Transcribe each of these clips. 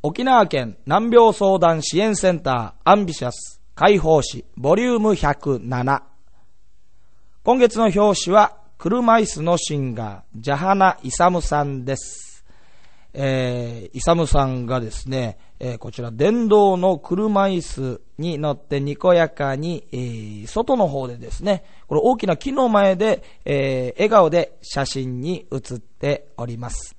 沖縄県難病相談支援センターアンビシャス解放誌ボリューム107今月の表紙は車椅子のシンガージャハナ・イサムさんです、えー、イサムさんがですね、えー、こちら電動の車椅子に乗ってにこやかに、えー、外の方でですねこれ大きな木の前で、えー、笑顔で写真に写っております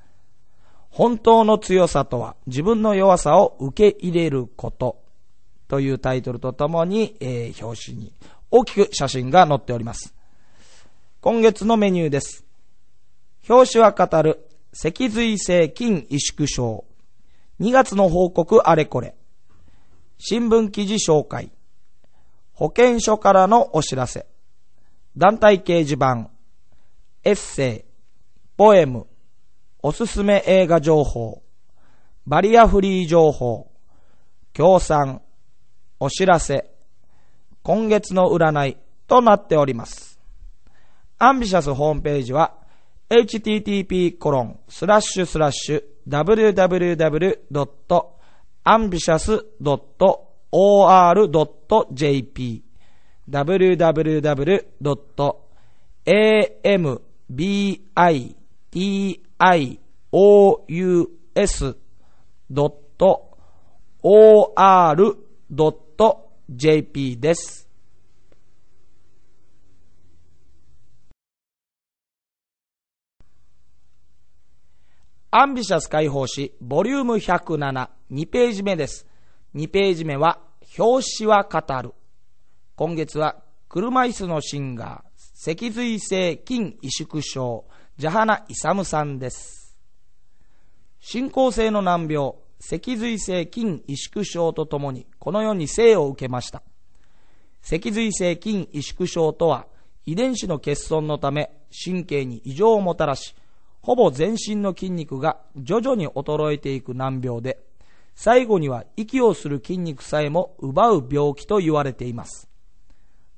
本当の強さとは自分の弱さを受け入れることというタイトルとともに、えー、表紙に大きく写真が載っております。今月のメニューです。表紙は語る脊髄性筋萎縮症2月の報告あれこれ新聞記事紹介保健所からのお知らせ団体掲示板エッセイポエムおすすめ映画情報、バリアフリー情報、協賛、お知らせ、今月の占いとなっております。アンビシャスホームページは、http コロンスラッシュスラッシュ www.ambitious.or.jp www.ambitious.or.jp ious.or.jp です。アンビシャス解放誌、ボリューム107、2ページ目です。2ページ目は、表紙は語る。今月は、車椅子のシンガー、脊髄性筋萎縮症、ジャハナ・イサムさんです。進行性の難病、脊髄性筋萎縮症とともに、この世に生を受けました。脊髄性筋萎縮症とは、遺伝子の欠損のため、神経に異常をもたらし、ほぼ全身の筋肉が徐々に衰えていく難病で、最後には息をする筋肉さえも奪う病気と言われています。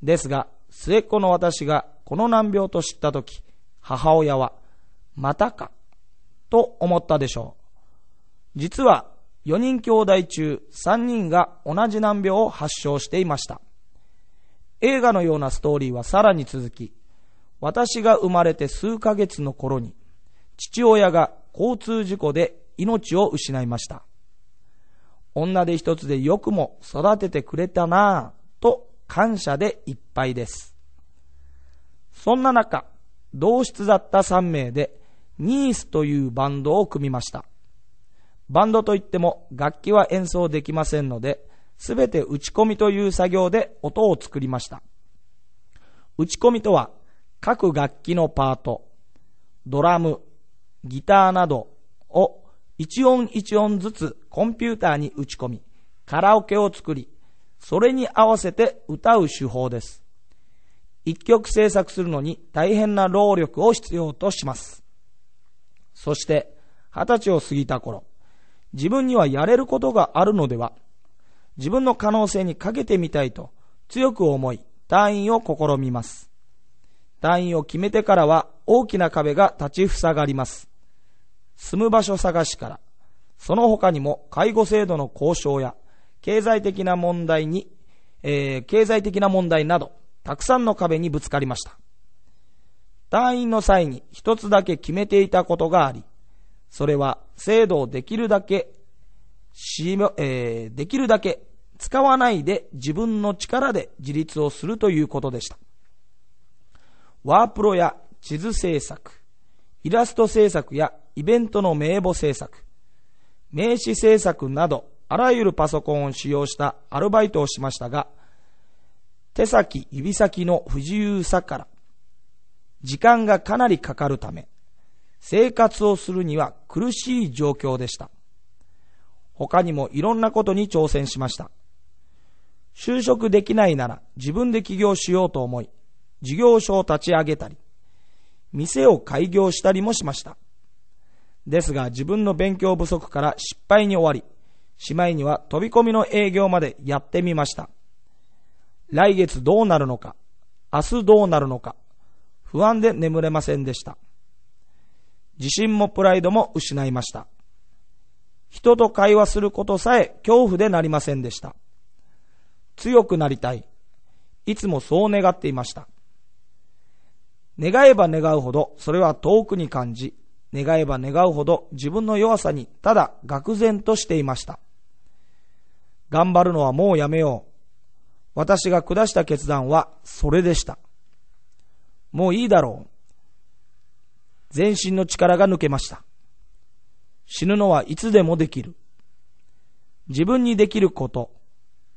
ですが、末っ子の私がこの難病と知ったとき、母親はまたか、と思ったでしょう。実は、四人兄弟中3人が同じ難病を発症していました。映画のようなストーリーはさらに続き、私が生まれて数ヶ月の頃に、父親が交通事故で命を失いました。女手一つでよくも育ててくれたなぁと感謝でいっぱいです。そんな中、同室だった3名でニースというバンドを組みました。バンドといっても楽器は演奏できませんので、すべて打ち込みという作業で音を作りました。打ち込みとは各楽器のパート、ドラム、ギターなどを一音一音ずつコンピューターに打ち込み、カラオケを作り、それに合わせて歌う手法です。一曲制作するのに大変な労力を必要とします。そして、二十歳を過ぎた頃、自分にはやれることがあるのでは、自分の可能性にかけてみたいと強く思い、退院を試みます。退院を決めてからは大きな壁が立ち塞がります。住む場所探しから、その他にも介護制度の交渉や、経済的な問題に、えー、経済的な問題など、たくさんの壁にぶつかりました。退院の際に一つだけ決めていたことがあり、それは制度をできるだけ、し、えー、できるだけ使わないで自分の力で自立をするということでした。ワープロや地図制作、イラスト制作やイベントの名簿制作、名刺制作など、あらゆるパソコンを使用したアルバイトをしましたが、手先、指先の不自由さから時間がかなりかかるため、生活をするには苦しい状況でした。他にもいろんなことに挑戦しました。就職できないなら自分で起業しようと思い、事業所を立ち上げたり、店を開業したりもしました。ですが自分の勉強不足から失敗に終わり、しまいには飛び込みの営業までやってみました。来月どうなるのか、明日どうなるのか、不安で眠れませんでした。自信もプライドも失いました。人と会話することさえ恐怖でなりませんでした。強くなりたい。いつもそう願っていました。願えば願うほどそれは遠くに感じ、願えば願うほど自分の弱さにただ愕然としていました。頑張るのはもうやめよう。私が下した決断はそれでした。もういいだろう。全身の力が抜けました。死ぬのはいつでもできる。自分にできること、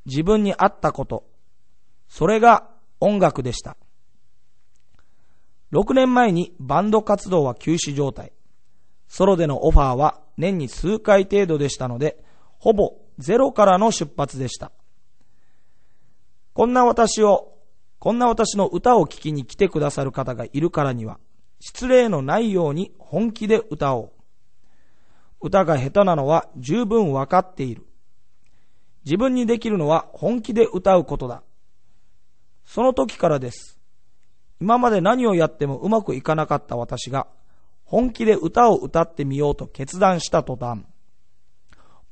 自分に合ったこと、それが音楽でした。6年前にバンド活動は休止状態。ソロでのオファーは年に数回程度でしたので、ほぼゼロからの出発でした。こんな私をこんな私の歌を聴きに来てくださる方がいるからには、失礼のないように本気で歌おう。歌が下手なのは十分わかっている。自分にできるのは本気で歌うことだ。その時からです。今まで何をやってもうまくいかなかった私が、本気で歌を歌ってみようと決断した途端、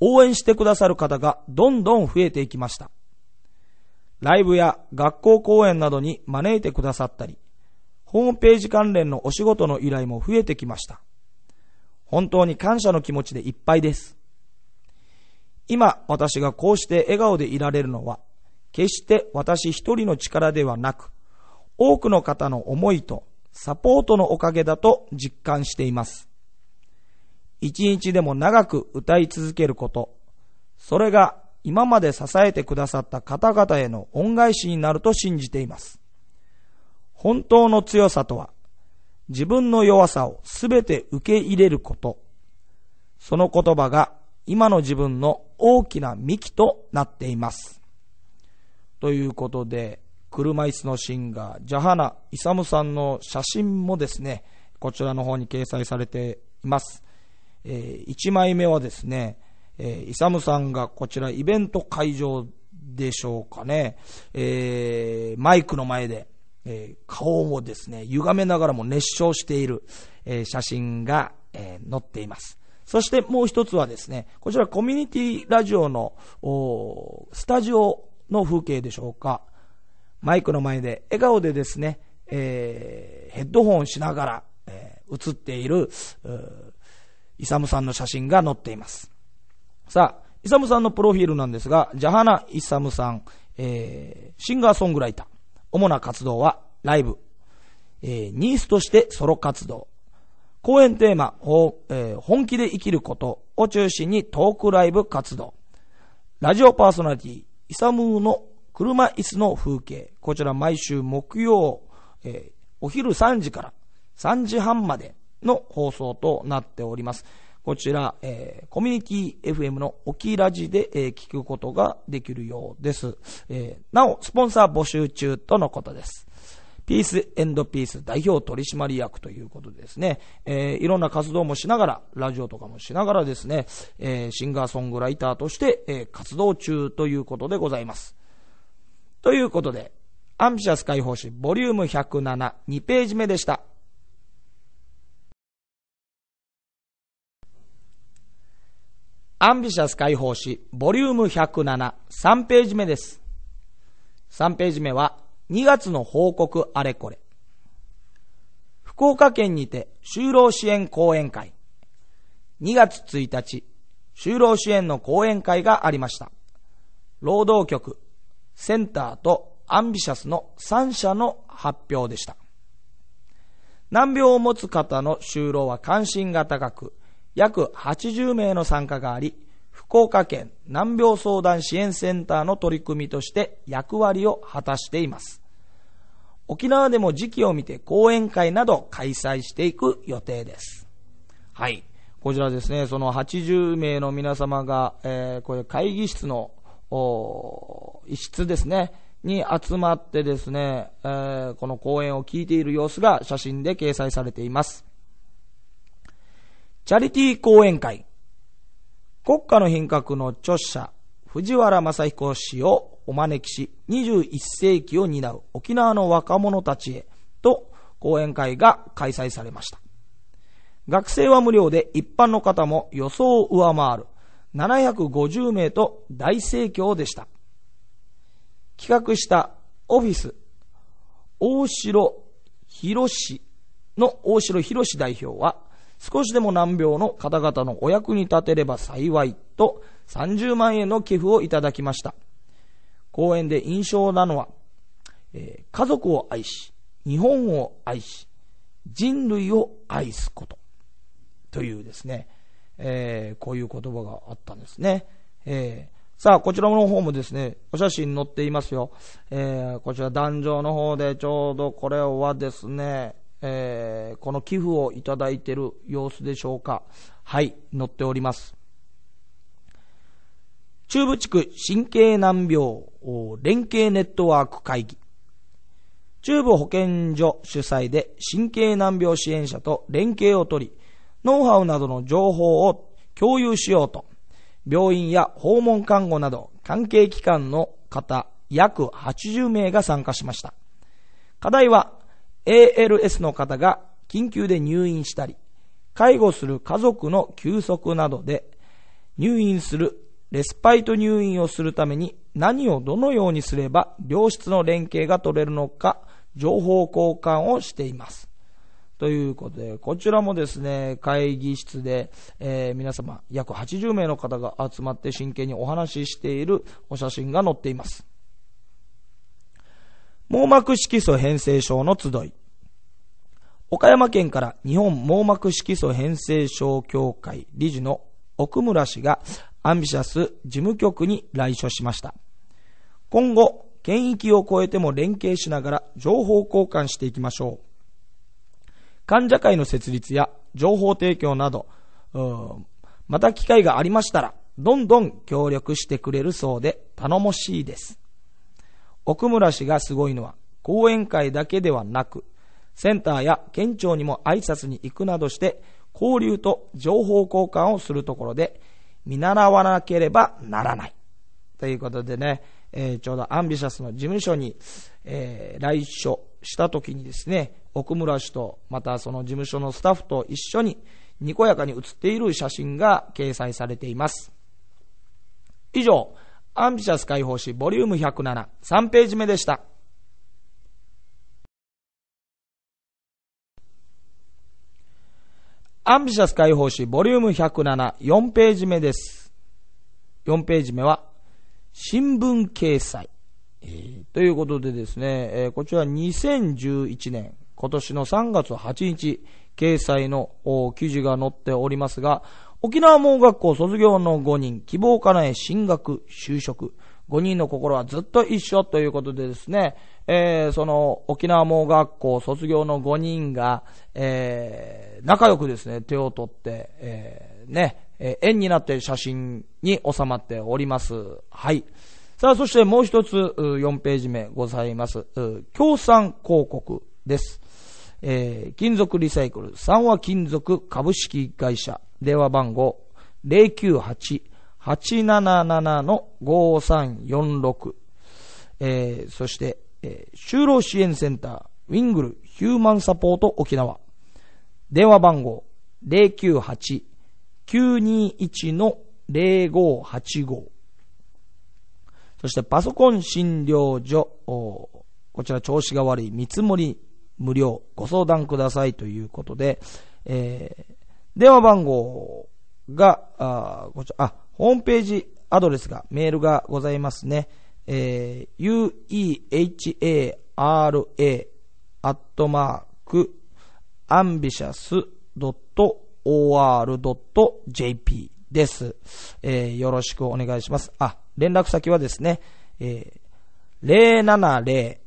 応援してくださる方がどんどん増えていきました。ライブや学校公演などに招いてくださったり、ホームページ関連のお仕事の依頼も増えてきました。本当に感謝の気持ちでいっぱいです。今私がこうして笑顔でいられるのは、決して私一人の力ではなく、多くの方の思いとサポートのおかげだと実感しています。一日でも長く歌い続けること、それが今まで支えてくださった方々への恩返しになると信じています。本当の強さとは、自分の弱さをすべて受け入れること。その言葉が今の自分の大きな幹となっています。ということで、車椅子のシンガー、ジャハナ・イサムさんの写真もですね、こちらの方に掲載されています。えー、1枚目はですね、えー、イサムさんがこちらイベント会場でしょうかね、えー、マイクの前で、えー、顔をですね、歪めながらも熱唱している、えー、写真が、えー、載っています。そしてもう一つはですね、こちらコミュニティラジオのスタジオの風景でしょうか。マイクの前で笑顔でですね、えー、ヘッドホンしながら、えー、写っている、イサムさんの写真が載っています。さあ、イサムさんのプロフィールなんですが、ジャハナ・イサムさん、えー、シンガーソングライター。主な活動は、ライブ。えー、ニースとしてソロ活動。公演テーマ、えー、本気で生きることを中心にトークライブ活動。ラジオパーソナリティ、イサムの車椅子の風景。こちら毎週木曜、えー、お昼3時から3時半までの放送となっております。こちら、えー、コミュニティ FM の沖ラジで、えー、聞くことができるようです。えー、なお、スポンサー募集中とのことです。ピースエンドピース代表取締役ということですね、えー、いろんな活動もしながら、ラジオとかもしながらですね、えー、シンガーソングライターとして、えー、活動中ということでございます。ということで、アンビシャス解放誌ボリューム107、2ページ目でした。アンビシャス解放誌、ボリューム107、3ページ目です。3ページ目は、2月の報告あれこれ。福岡県にて就労支援講演会。2月1日、就労支援の講演会がありました。労働局、センターとアンビシャスの3社の発表でした。難病を持つ方の就労は関心が高く、約80名の参加があり、福岡県難病相談支援センターの取り組みとして役割を果たしています。沖縄でも時期を見て講演会など開催していく予定です。はい。こちらですね、その80名の皆様が、えー、これ会議室の、一室ですね、に集まってですね、えー、この講演を聞いている様子が写真で掲載されています。チャリティー講演会、国家の品格の著者、藤原正彦氏をお招きし、21世紀を担う沖縄の若者たちへと講演会が開催されました。学生は無料で一般の方も予想を上回る750名と大盛況でした。企画したオフィス、大城博士の大城博士代表は、少しでも難病の方々のお役に立てれば幸いと30万円の寄付をいただきました。講演で印象なのは、えー、家族を愛し、日本を愛し、人類を愛すこと。というですね、えー、こういう言葉があったんですね。えー、さあ、こちらの方もですね、お写真載っていますよ。えこちら壇上の方でちょうどこれはですね、えー、この寄付をいただいている様子でしょうか。はい、載っております。中部地区神経難病連携ネットワーク会議。中部保健所主催で神経難病支援者と連携を取り、ノウハウなどの情報を共有しようと、病院や訪問看護など関係機関の方約80名が参加しました。課題は ALS の方が緊急で入院したり、介護する家族の休息などで、入院する、レスパイト入院をするために何をどのようにすれば良質の連携が取れるのか、情報交換をしています。ということで、こちらもですね、会議室で、えー、皆様、約80名の方が集まって真剣にお話ししているお写真が載っています。網膜色素変性症の集い。岡山県から日本網膜色素変性症協会理事の奥村氏がアンビシャス事務局に来所しました。今後、県域を超えても連携しながら情報交換していきましょう。患者会の設立や情報提供など、また機会がありましたら、どんどん協力してくれるそうで頼もしいです。奥村氏がすごいのは、講演会だけではなく、センターや県庁にも挨拶に行くなどして、交流と情報交換をするところで、見習わなければならない。ということでね、えー、ちょうどアンビシャスの事務所に、えー、来所した時にですね、奥村氏と、またその事務所のスタッフと一緒に、にこやかに写っている写真が掲載されています。以上、アンビシャス解放誌ボリューム107、3ページ目でした。アンビシャス解放誌ボリューム107、4ページ目です。4ページ目は、新聞掲載。えー、ということでですね、えー、こちら2011年、今年の3月8日、掲載の記事が載っておりますが、沖縄盲学校卒業の5人、希望家内進学、就職、5人の心はずっと一緒ということでですね、えー、その沖縄盲学校卒業の5人が、えー、仲良くですね、手を取って、えー、ね、えー、円になって写真に収まっております。はい。さあ、そしてもう一つ、4ページ目ございます。共産広告です。えー、金属リサイクル、3は金属株式会社電話番号098-877-5346。えー、そして、えー、就労支援センター、ウィングルヒューマンサポート沖縄。電話番号098-921-0585。そしてパソコン診療所、こちら調子が悪い見積もり無料ご相談くださいということで、えー、電話番号が、あこちら、あ、ホームページアドレスが、メールがございますね。えー、uehara アットマーク、アンビシャス .or.jp です。えー、よろしくお願いします。あ、連絡先はですね、えー、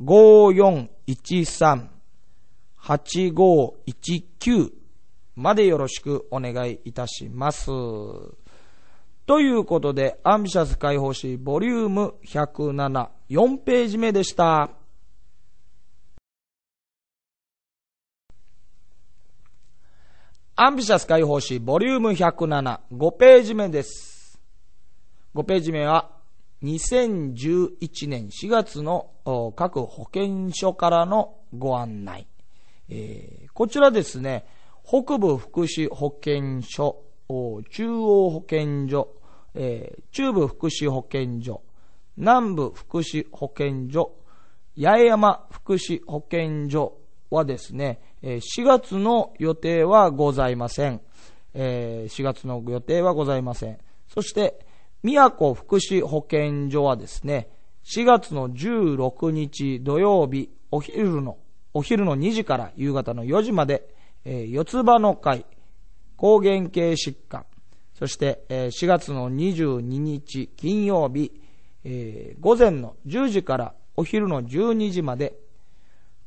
070-5413-8519までよろしくお願いいたします。ということで、アンビシャス解放誌ボリューム107、4ページ目でした。アンビシャス解放誌ボリューム107、5ページ目です。5ページ目は、2011年4月の各保健所からのご案内。えー、こちらですね、北部福祉保健所、中央保健所、えー、中部福祉保健所、南部福祉保健所、八重山福祉保健所はですね、4月の予定はございません。4月の予定はございません。そして、宮古福祉保健所はですね、4月の16日土曜日お昼の、お昼の2時から夕方の4時まで、えー、四つ葉の会、抗原系疾患、そして、えー、4月の22日金曜日、えー、午前の10時からお昼の12時まで、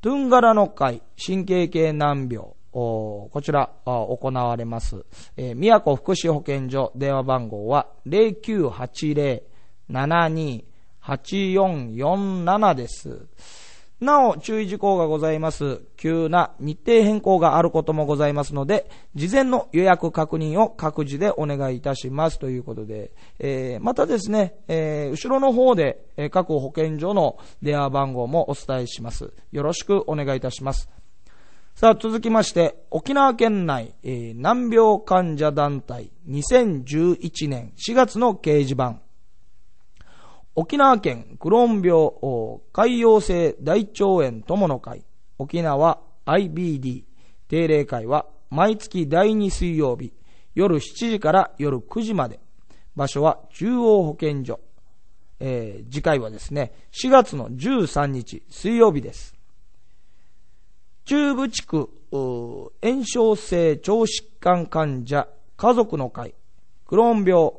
トゥンガラの会、神経系難病、こちら、行われます。えー、宮古福祉保健所電話番号は0980-72-8447です。なお、注意事項がございます。急な日程変更があることもございますので、事前の予約確認を各自でお願いいたしますということで、えー、またですね、えー、後ろの方で、え各保健所の電話番号もお伝えします。よろしくお願いいたします。さあ、続きまして、沖縄県内、えー、難病患者団体2011年4月の掲示板。沖縄県クローン病海洋性大腸炎友の会沖縄 IBD 定例会は毎月第2水曜日夜7時から夜9時まで場所は中央保健所、えー、次回はですね4月の13日水曜日です中部地区炎症性腸疾患患者家族の会クローン病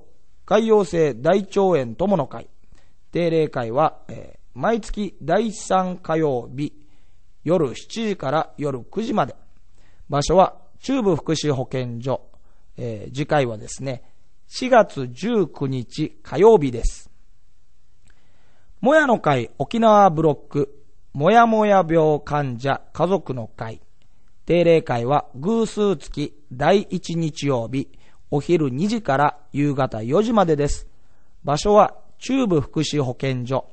海洋性大腸炎友の会定例会は、えー、毎月第3火曜日、夜7時から夜9時まで。場所は中部福祉保健所。えー、次回はですね、4月19日火曜日です。もやの会沖縄ブロック、もやもや病患者家族の会。定例会は偶数月第1日曜日、お昼2時から夕方4時までです。場所は中部福祉保健所。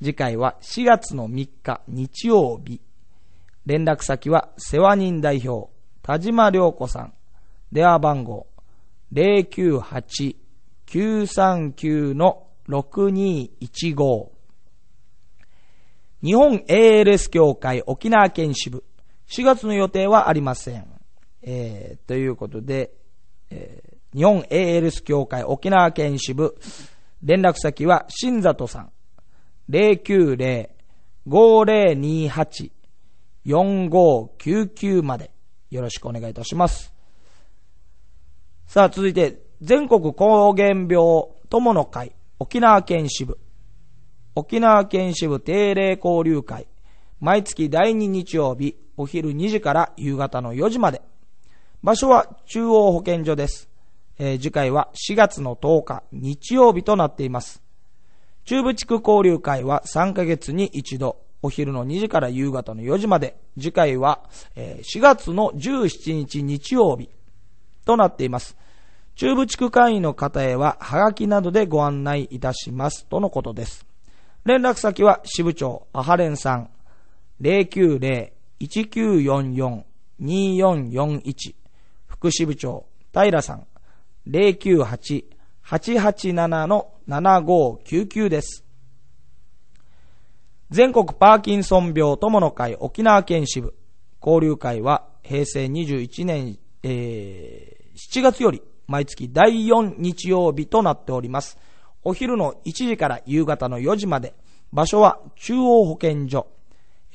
次回は4月の3日日曜日。連絡先は世話人代表、田島良子さん。電話番号098-939-6215。日本 ALS 協会沖縄県支部。4月の予定はありません。えー、ということで、えー、日本 ALS 協会沖縄県支部、連絡先は、新里さん、090-5028-4599まで、よろしくお願いいたします。さあ、続いて、全国抗原病友の会、沖縄県支部、沖縄県支部定例交流会、毎月第2日曜日、お昼2時から夕方の4時まで。場所は中央保健所です。えー、次回は4月の10日日曜日となっています。中部地区交流会は3ヶ月に一度、お昼の2時から夕方の4時まで、次回は、え4月の17日日曜日となっています。中部地区会員の方へは、はがきなどでご案内いたしますとのことです。連絡先は支部長アハレンさん090-1944-2441副支部長平さん098-887-7599です。全国パーキンソン病友の会沖縄県支部交流会は平成21年、えー、7月より毎月第4日曜日となっております。お昼の1時から夕方の4時まで、場所は中央保健所。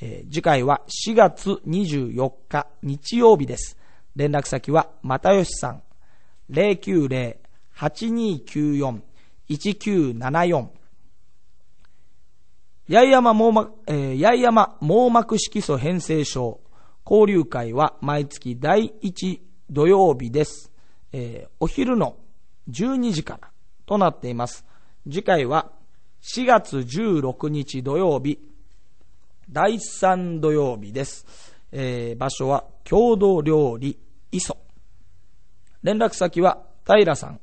えー、次回は4月24日日曜日です。連絡先は又吉さん、090-8294-1974八重山網膜、えー、八重山網膜色素変性症交流会は毎月第1土曜日です。えー、お昼の12時からとなっています。次回は4月16日土曜日、第3土曜日です。えー、場所は郷土料理磯。連絡先は、平さん、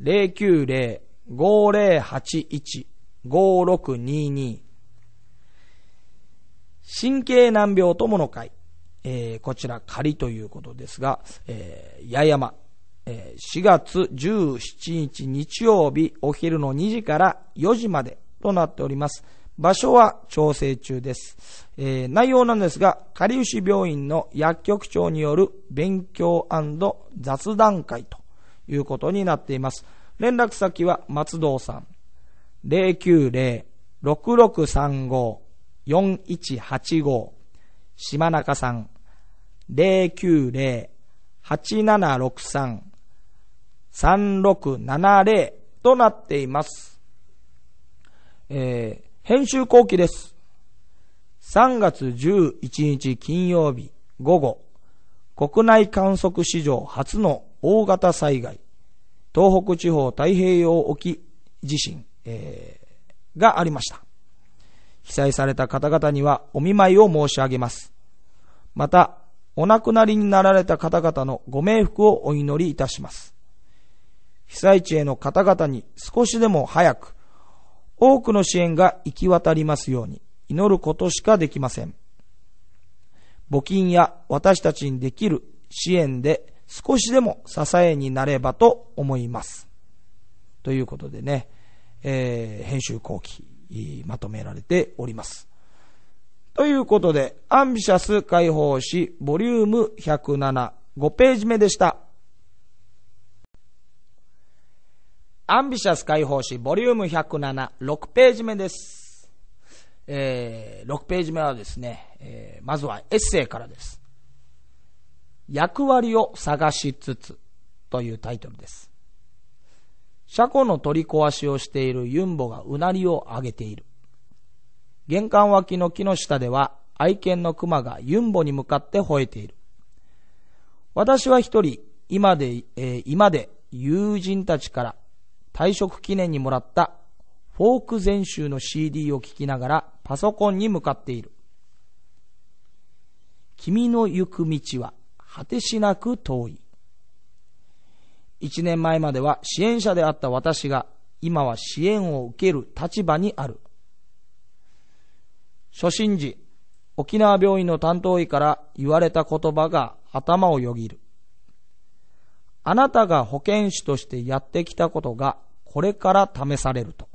090-5081-5622、神経難病友の会、えー、こちら仮ということですが、えー、八重山、え4月17日日曜日お昼の2時から4時までとなっております。場所は調整中です。えー、内容なんですが、かりゆし病院の薬局長による勉強雑談会ということになっています。連絡先は松堂さん。090-6635-4185島中さん。090-8763-3670となっています。えー、編集後期です。3月11日金曜日午後、国内観測史上初の大型災害、東北地方太平洋沖地震、えー、がありました。被災された方々にはお見舞いを申し上げます。また、お亡くなりになられた方々のご冥福をお祈りいたします。被災地への方々に少しでも早く多くの支援が行き渡りますように祈ることしかできません。募金や私たちにできる支援で少しでも支えになればと思います。ということでね、えー、編集後期、まとめられております。ということで、アンビシャス解放誌ボリューム107、5ページ目でした。アンビシャス解放誌、ボリューム107、6ページ目です。えー、6ページ目はですね、えー、まずはエッセイからです。役割を探しつつというタイトルです。車庫の取り壊しをしているユンボがうなりを上げている。玄関脇の木の下では愛犬の熊がユンボに向かって吠えている。私は一人、今で、えー、今で友人たちから退職記念にもらったフォーク全集の CD を聴きながらパソコンに向かっている。君の行く道は果てしなく遠い。一年前までは支援者であった私が今は支援を受ける立場にある。初心時、沖縄病院の担当医から言われた言葉が頭をよぎる。あなたが保健師としてやってきたことがこれから試されると。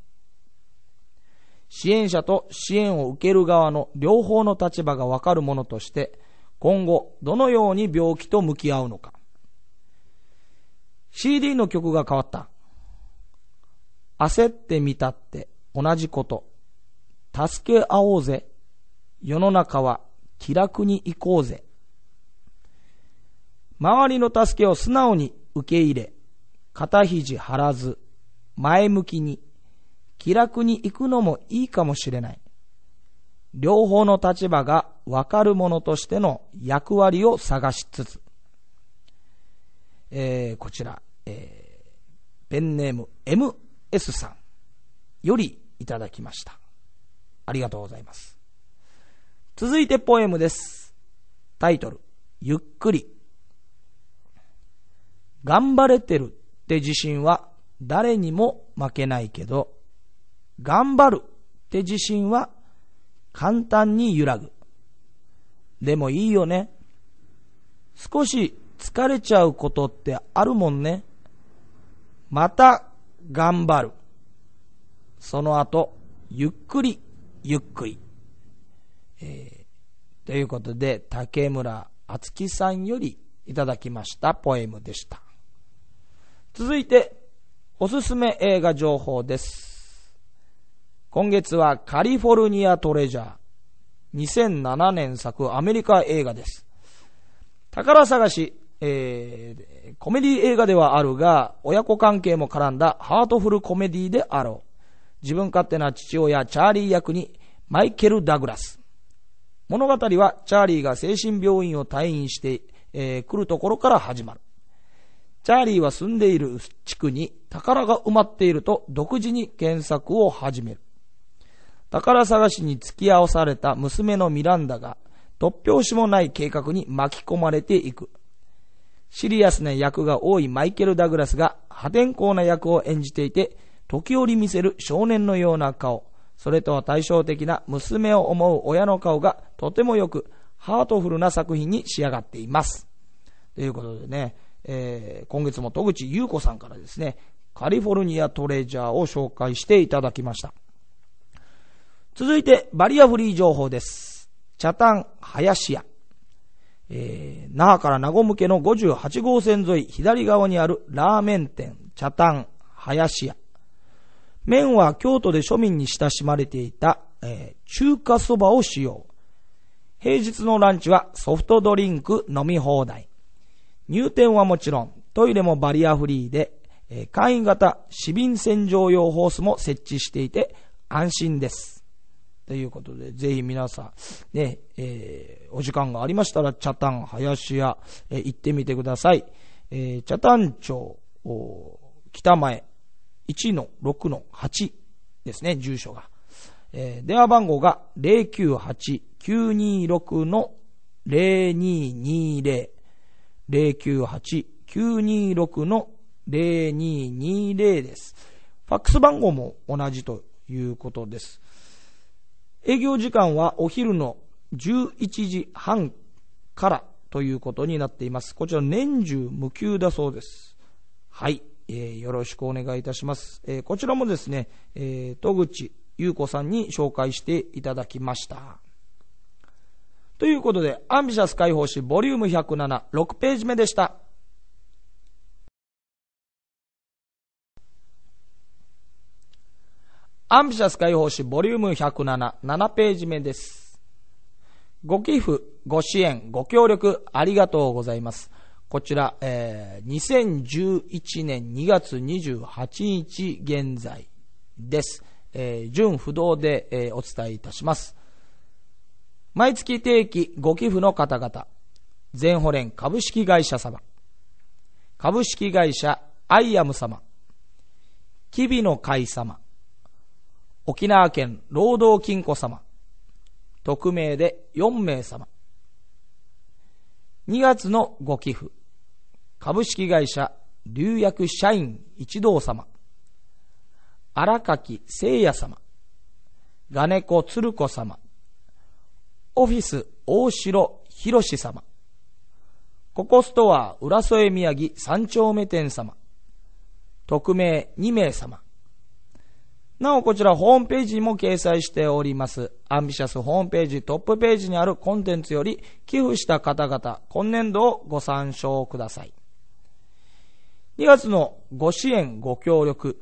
支援者と支援を受ける側の両方の立場がわかるものとして、今後どのように病気と向き合うのか。CD の曲が変わった。焦ってみたって同じこと。助け合おうぜ。世の中は気楽に行こうぜ。周りの助けを素直に受け入れ、肩肘張らず、前向きに、気楽に行くのもいいかもしれない。両方の立場がわかるものとしての役割を探しつつ、えー、こちら、えー、ペンネーム MS さんよりいただきました。ありがとうございます。続いてポエムです。タイトル、ゆっくり。頑張れてるって自信は誰にも負けないけど、頑張るって自信は簡単に揺らぐ。でもいいよね。少し疲れちゃうことってあるもんね。また頑張る。その後、ゆっくり、ゆっくり。えー、ということで、竹村敦樹さんよりいただきましたポエムでした。続いて、おすすめ映画情報です。今月はカリフォルニアトレジャー。2007年作アメリカ映画です。宝探し、えー、コメディ映画ではあるが、親子関係も絡んだハートフルコメディであろう。自分勝手な父親チャーリー役にマイケル・ダグラス。物語はチャーリーが精神病院を退院して、えー、来るところから始まる。チャーリーは住んでいる地区に宝が埋まっていると独自に検索を始める。宝探しに付き合わされた娘のミランダが突拍子もない計画に巻き込まれていく。シリアスな役が多いマイケル・ダグラスが破天荒な役を演じていて、時折見せる少年のような顔、それとは対照的な娘を思う親の顔がとてもよく、ハートフルな作品に仕上がっています。ということでね、えー、今月も戸口優子さんからですね、カリフォルニアトレジャーを紹介していただきました。続いて、バリアフリー情報です。茶炭林屋。えー、那覇から名護向けの58号線沿い左側にあるラーメン店、茶炭林屋。麺は京都で庶民に親しまれていた、えー、中華そばを使用。平日のランチはソフトドリンク飲み放題。入店はもちろん、トイレもバリアフリーで、え簡易型市民洗浄用ホースも設置していて安心です。ということで、ぜひ皆さん、ね、えー、お時間がありましたら、茶炭林屋、えー、行ってみてください。えー、茶炭町、北前、1-6-8ですね、住所が。えー、電話番号が098-926-0220。098-926-0220です。ファックス番号も同じということです。営業時間はお昼の11時半からということになっています。こちら年中無休だそうです。はい。えー、よろしくお願いいたします。えー、こちらもですね、えー、戸口優子さんに紹介していただきました。ということで、アンビシャス解放誌ボリューム107、6ページ目でした。アンビシャス解放誌ボリューム107、7ページ目です。ご寄付、ご支援、ご協力ありがとうございます。こちら、えー、2011年2月28日現在です。えー、順不動で、えー、お伝えいたします。毎月定期ご寄付の方々、全保連株式会社様、株式会社アイアム様、キビの会様、沖縄県労働金庫様、匿名で4名様、2月のご寄付、株式会社留薬社員一同様、荒垣聖也様、金子鶴子様オフィス大城博士様。ココストア浦添宮城三丁目店様。匿名2名様。なお、こちらホームページにも掲載しております。アンビシャスホームページトップページにあるコンテンツより寄付した方々、今年度をご参照ください。2月のご支援ご協力、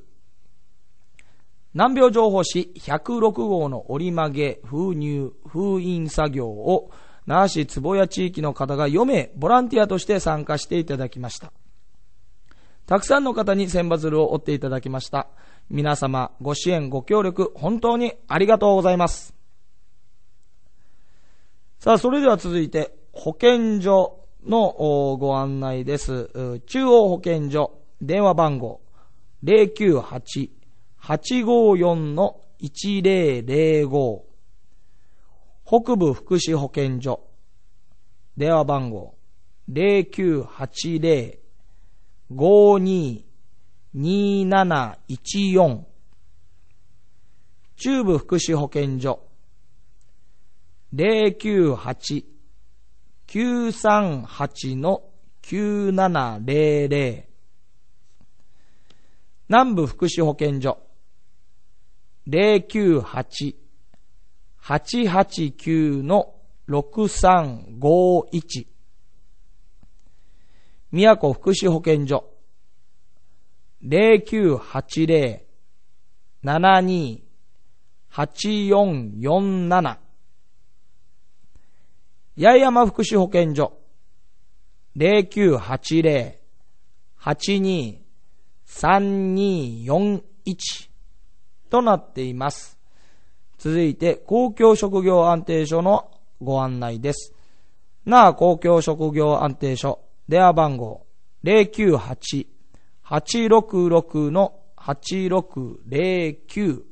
難病情報誌106号の折り曲げ、封入、封印作業を、那覇市坪谷地域の方が4名、ボランティアとして参加していただきました。たくさんの方に千羽鶴を折っていただきました。皆様、ご支援、ご協力、本当にありがとうございます。さあ、それでは続いて、保健所のご案内です。中央保健所、電話番号、098 854-1005北部福祉保健所電話番号0980-52-2714中部福祉保健所098-938-9700南部福祉保健所098-889 6351宮古福祉保健所0980-72-8447八重山福祉保健所0980-82-3241となっています。続いて、公共職業安定所のご案内です。なあ公共職業安定所、電話番号098-866-8609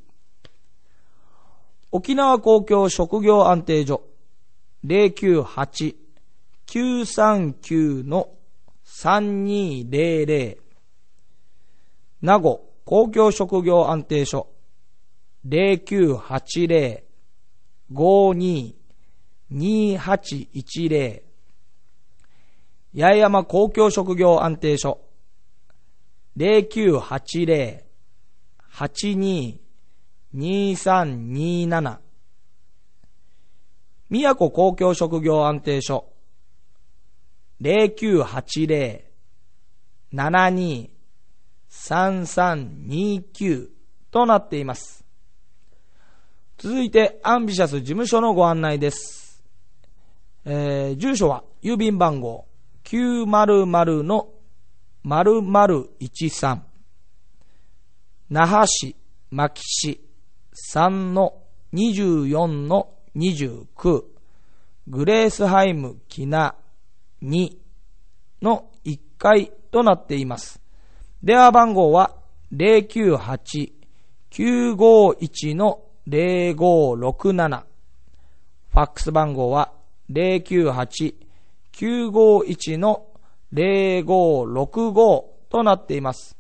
沖縄公共職業安定所098-939-3200名護公共職業安定所0980-52-2810八重山公共職業安定所0980-82-2327宮古公共職業安定所0980-723329となっています。続いて、アンビシャス事務所のご案内です。えー、住所は、郵便番号900の0013。那覇市、牧市、3の24の29。グレースハイム、キナ、2の1階となっています。電話番号は098-951の0567。ファックス番号は098-951-0565となっています。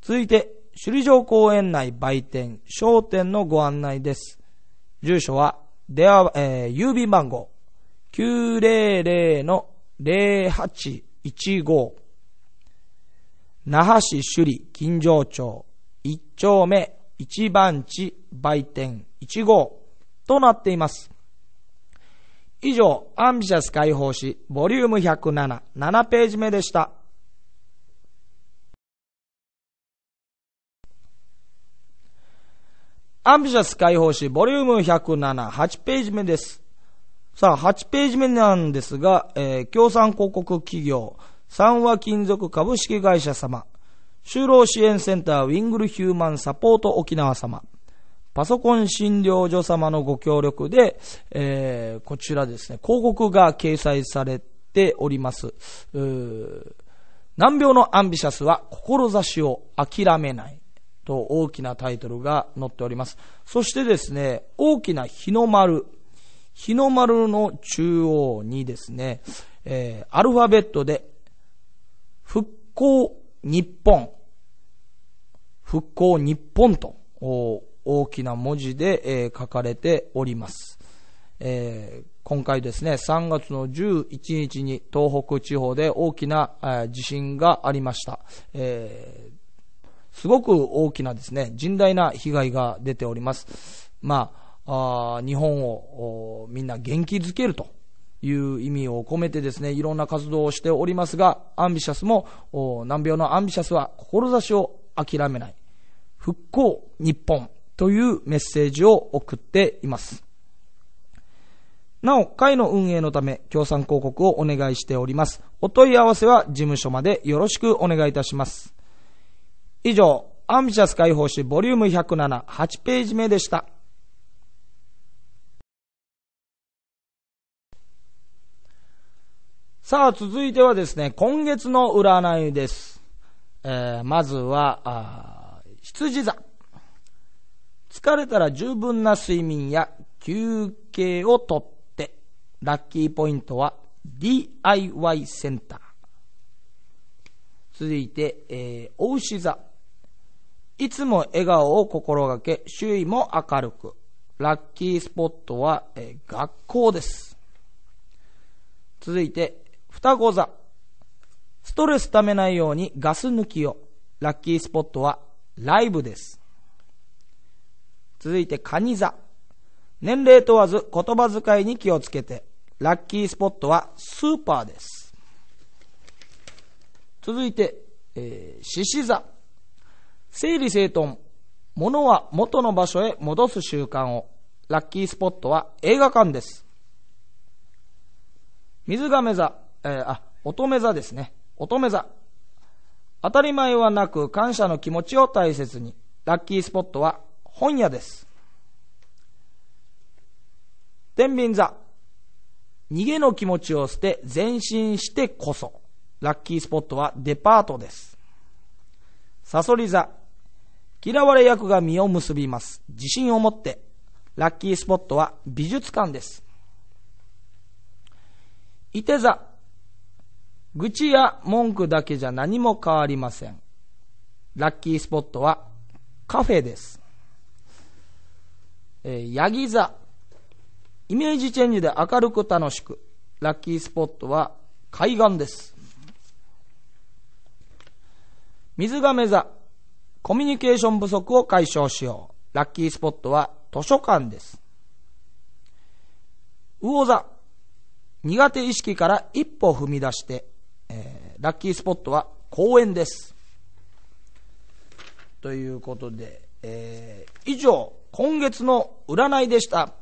続いて、首里城公園内売店、商店のご案内です。住所は、電話、えー、郵便番号900-0815那覇市首里金城町1丁目1番地売店1号となっています。以上、アンビシャス解放誌、ボリューム107、7ページ目でした。アンビシャス解放誌、ボリューム107、8ページ目です。さあ、8ページ目なんですが、えー、共産広告企業、三和金属株式会社様、就労支援センターウィングルヒューマンサポート沖縄様、パソコン診療所様のご協力で、えー、こちらですね、広告が掲載されております。難病のアンビシャスは志を諦めないと大きなタイトルが載っております。そしてですね、大きな日の丸、日の丸の中央にですね、えー、アルファベットで復興日本、復興日本と大きな文字で、え書かれております。え今回ですね、3月の11日に東北地方で大きな、地震がありました。えすごく大きなですね、甚大な被害が出ております。まあ、あ日本をみんな元気づけるという意味を込めてですね、いろんな活動をしておりますが、アンビシャスも、難病のアンビシャスは、志を諦めない、復興日本というメッセージを送っています。なお、会の運営のため、協賛広告をお願いしております。お問い合わせは事務所までよろしくお願いいたします。以上、アンビシャス解放誌ボリューム107、8ページ目でした。さあ、続いてはですね、今月の占いです。えー、まずは、あ羊座。疲れたら十分な睡眠や休憩をとって、ラッキーポイントは DIY センター。続いて、えー、お牛座。いつも笑顔を心がけ、周囲も明るく。ラッキースポットは、えー、学校です。続いて、双子座。ストレスためないようにガス抜きを。ラッキースポットはライブです。続いてカニ座。年齢問わず言葉遣いに気をつけて。ラッキースポットはスーパーです。続いて、えー、獅子座。整理整頓。物は元の場所へ戻す習慣を。ラッキースポットは映画館です。水亀座。えー、あ、乙女座ですね。乙女座。当たり前はなく感謝の気持ちを大切に。ラッキースポットは本屋です。天秤座。逃げの気持ちを捨て前進してこそ。ラッキースポットはデパートです。サソリ座。嫌われ役が実を結びます。自信を持って。ラッキースポットは美術館です。い手座。愚痴や文句だけじゃ何も変わりません。ラッキースポットはカフェです。えー、ヤギ座。イメージチェンジで明るく楽しく。ラッキースポットは海岸です。水亀座。コミュニケーション不足を解消しよう。ラッキースポットは図書館です。魚座。苦手意識から一歩踏み出してえー、ラッキースポットは公園です。ということで、えー、以上、今月の占いでした。